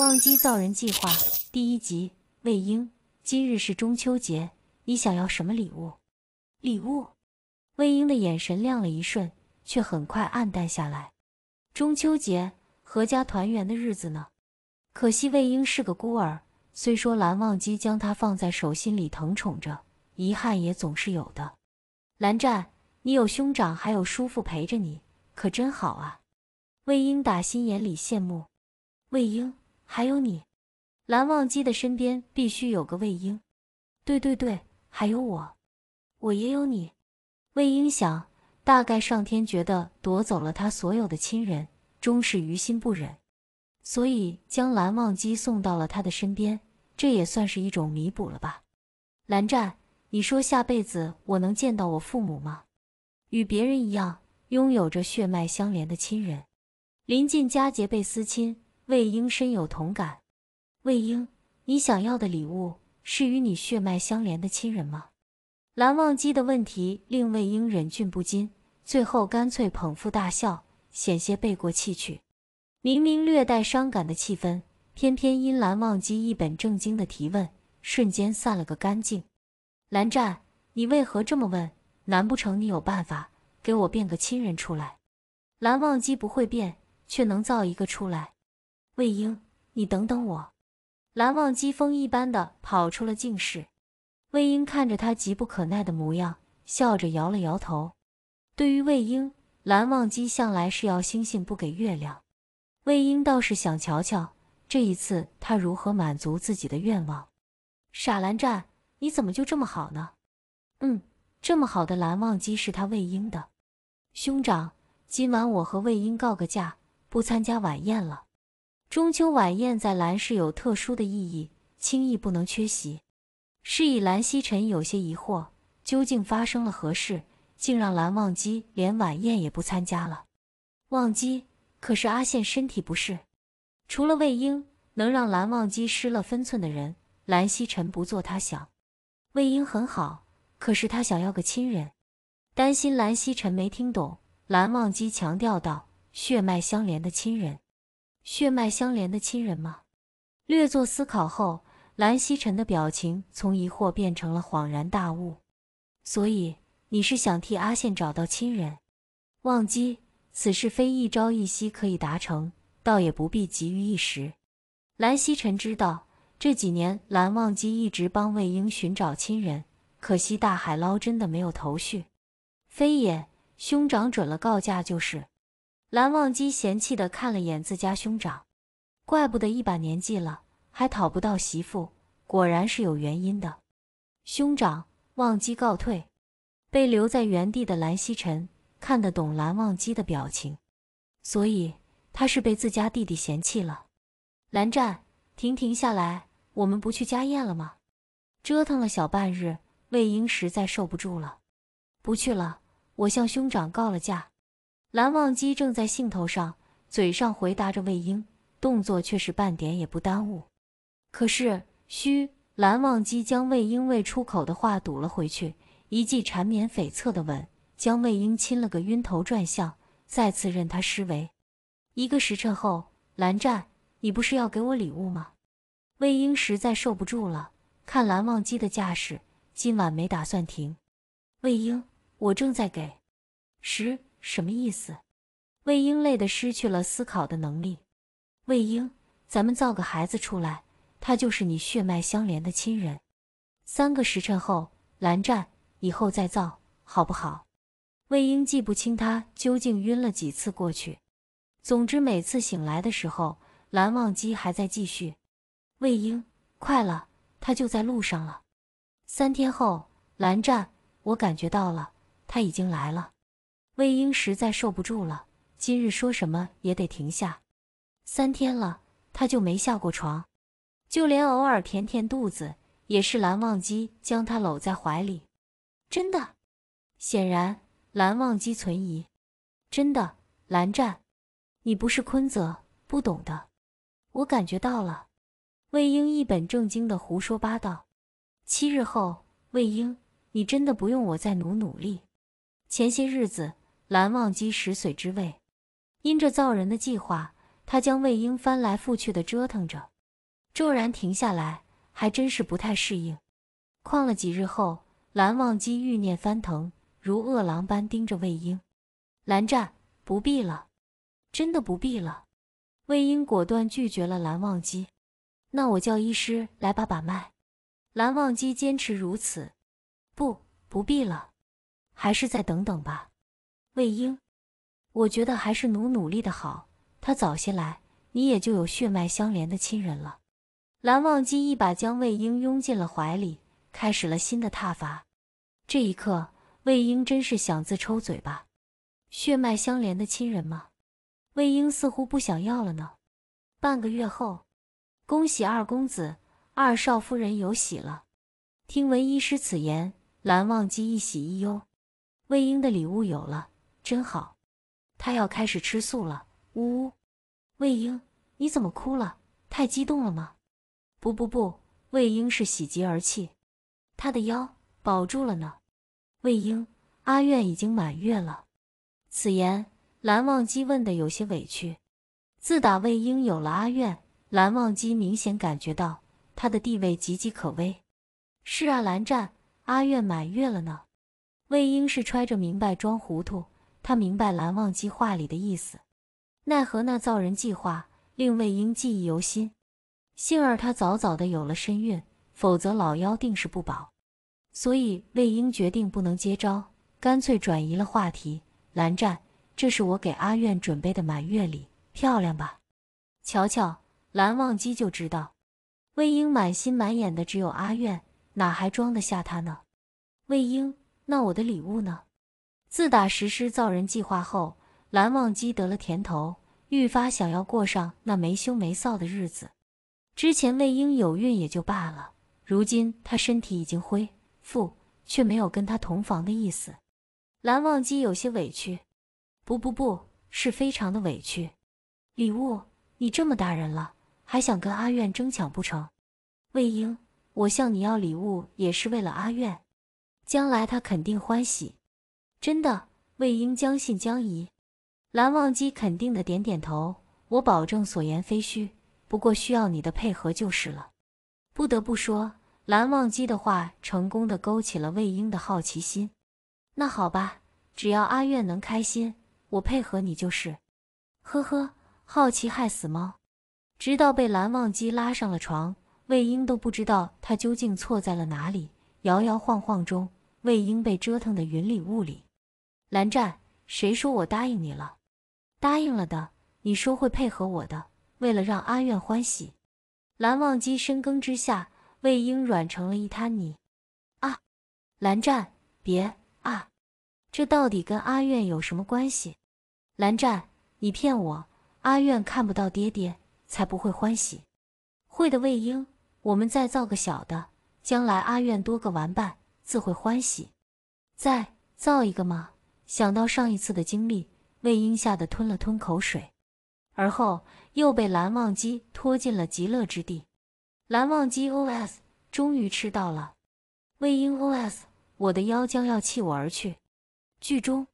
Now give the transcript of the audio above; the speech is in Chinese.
忘机造人计划第一集，魏婴，今日是中秋节，你想要什么礼物？礼物。魏婴的眼神亮了一瞬，却很快暗淡下来。中秋节，阖家团圆的日子呢？可惜魏婴是个孤儿，虽说蓝忘机将他放在手心里疼宠着，遗憾也总是有的。蓝湛，你有兄长还有叔父陪着你，可真好啊。魏婴打心眼里羡慕。魏婴。还有你，蓝忘机的身边必须有个魏婴。对对对，还有我，我也有你。魏婴想，大概上天觉得夺走了他所有的亲人，终是于心不忍，所以将蓝忘机送到了他的身边，这也算是一种弥补了吧。蓝湛，你说下辈子我能见到我父母吗？与别人一样，拥有着血脉相连的亲人。临近佳节倍思亲。魏婴深有同感。魏婴，你想要的礼物是与你血脉相连的亲人吗？蓝忘机的问题令魏婴忍俊不禁，最后干脆捧腹大笑，险些背过气去。明明略带伤感的气氛，偏偏因蓝忘机一本正经的提问，瞬间散了个干净。蓝湛，你为何这么问？难不成你有办法给我变个亲人出来？蓝忘机不会变，却能造一个出来。魏婴，你等等我！蓝忘机风一般的跑出了静室。魏婴看着他急不可耐的模样，笑着摇了摇头。对于魏婴，蓝忘机向来是要星星不给月亮。魏婴倒是想瞧瞧，这一次他如何满足自己的愿望。傻蓝湛，你怎么就这么好呢？嗯，这么好的蓝忘机是他魏婴的兄长。今晚我和魏婴告个假，不参加晚宴了。中秋晚宴在兰氏有特殊的意义，轻易不能缺席。是以蓝曦臣有些疑惑，究竟发生了何事，竟让蓝忘机连晚宴也不参加了？忘机，可是阿羡身体不适，除了魏婴，能让蓝忘机失了分寸的人，蓝曦臣不做他想。魏婴很好，可是他想要个亲人，担心蓝曦臣没听懂，蓝忘机强调道：“血脉相连的亲人。”血脉相连的亲人吗？略作思考后，蓝曦臣的表情从疑惑变成了恍然大悟。所以你是想替阿羡找到亲人？忘机，此事非一朝一夕可以达成，倒也不必急于一时。蓝曦臣知道，这几年蓝忘机一直帮魏婴寻找亲人，可惜大海捞针的没有头绪。非也，兄长准了告假就是。蓝忘机嫌弃的看了眼自家兄长，怪不得一把年纪了还讨不到媳妇，果然是有原因的。兄长，忘机告退。被留在原地的蓝曦臣看得懂蓝忘机的表情，所以他是被自家弟弟嫌弃了。蓝湛，停，停下来，我们不去家宴了吗？折腾了小半日，魏婴实在受不住了，不去了。我向兄长告了假。蓝忘机正在兴头上，嘴上回答着魏婴，动作却是半点也不耽误。可是，嘘！蓝忘机将魏婴未出口的话堵了回去，一记缠绵悱恻的吻，将魏婴亲了个晕头转向，再次任他施为。一个时辰后，蓝湛，你不是要给我礼物吗？魏婴实在受不住了，看蓝忘机的架势，今晚没打算停。魏婴，我正在给，十。什么意思？魏婴累得失去了思考的能力。魏婴，咱们造个孩子出来，他就是你血脉相连的亲人。三个时辰后，蓝湛，以后再造，好不好？魏婴记不清他究竟晕了几次过去，总之每次醒来的时候，蓝忘机还在继续。魏婴，快了，他就在路上了。三天后，蓝湛，我感觉到了，他已经来了。魏婴实在受不住了，今日说什么也得停下。三天了，他就没下过床，就连偶尔填填肚子，也是蓝忘机将他搂在怀里。真的？显然蓝忘机存疑。真的，蓝湛，你不是昆泽，不懂的。我感觉到了。魏婴一本正经的胡说八道。七日后，魏婴，你真的不用我再努努力。前些日子。蓝忘机食髓之味，因着造人的计划，他将魏婴翻来覆去的折腾着，骤然停下来，还真是不太适应。旷了几日后，蓝忘机欲念翻腾，如饿狼般盯着魏婴。蓝湛，不必了，真的不必了。魏婴果断拒绝了蓝忘机。那我叫医师来把把脉。蓝忘机坚持如此。不，不必了，还是再等等吧。魏婴，我觉得还是努努力的好。他早些来，你也就有血脉相连的亲人了。蓝忘机一把将魏婴拥进了怀里，开始了新的踏伐。这一刻，魏婴真是想自抽嘴巴。血脉相连的亲人吗？魏婴似乎不想要了呢。半个月后，恭喜二公子、二少夫人有喜了。听闻医师此言，蓝忘机一喜一忧。魏婴的礼物有了。真好，他要开始吃素了。呜呜，魏婴，你怎么哭了？太激动了吗？不不不，魏婴是喜极而泣。他的腰保住了呢。魏婴，阿苑已经满月了。此言，蓝忘机问的有些委屈。自打魏婴有了阿苑，蓝忘机明显感觉到他的地位岌岌可危。是啊，蓝湛，阿苑满月了呢。魏婴是揣着明白装糊涂。他明白蓝忘机话里的意思，奈何那造人计划令魏婴记忆犹新，幸而他早早的有了身孕，否则老妖定是不保。所以魏婴决定不能接招，干脆转移了话题。蓝湛，这是我给阿苑准备的满月礼，漂亮吧？瞧瞧，蓝忘机就知道，魏婴满心满眼的只有阿苑，哪还装得下他呢？魏婴，那我的礼物呢？自打实施造人计划后，蓝忘机得了甜头，愈发想要过上那没羞没臊的日子。之前魏婴有孕也就罢了，如今他身体已经恢复，却没有跟他同房的意思。蓝忘机有些委屈：“不不不，是非常的委屈。礼物，你这么大人了，还想跟阿苑争抢不成？魏婴，我向你要礼物也是为了阿苑，将来他肯定欢喜。”真的，魏婴将信将疑，蓝忘机肯定的点点头，我保证所言非虚，不过需要你的配合就是了。不得不说，蓝忘机的话成功的勾起了魏婴的好奇心。那好吧，只要阿苑能开心，我配合你就是。呵呵，好奇害死猫。直到被蓝忘机拉上了床，魏婴都不知道他究竟错在了哪里。摇摇晃晃中，魏婴被折腾得云里雾里。蓝湛，谁说我答应你了？答应了的，你说会配合我的，为了让阿苑欢喜。蓝忘机深耕之下，魏婴软成了一滩泥。啊！蓝湛，别啊！这到底跟阿苑有什么关系？蓝湛，你骗我！阿苑看不到爹爹，才不会欢喜。会的，魏婴，我们再造个小的，将来阿苑多个玩伴，自会欢喜。再造一个吗？想到上一次的经历，魏婴吓得吞了吞口水，而后又被蓝忘机拖进了极乐之地。蓝忘机 OS：终于吃到了。魏婴 OS：我的妖将要弃我而去。剧中。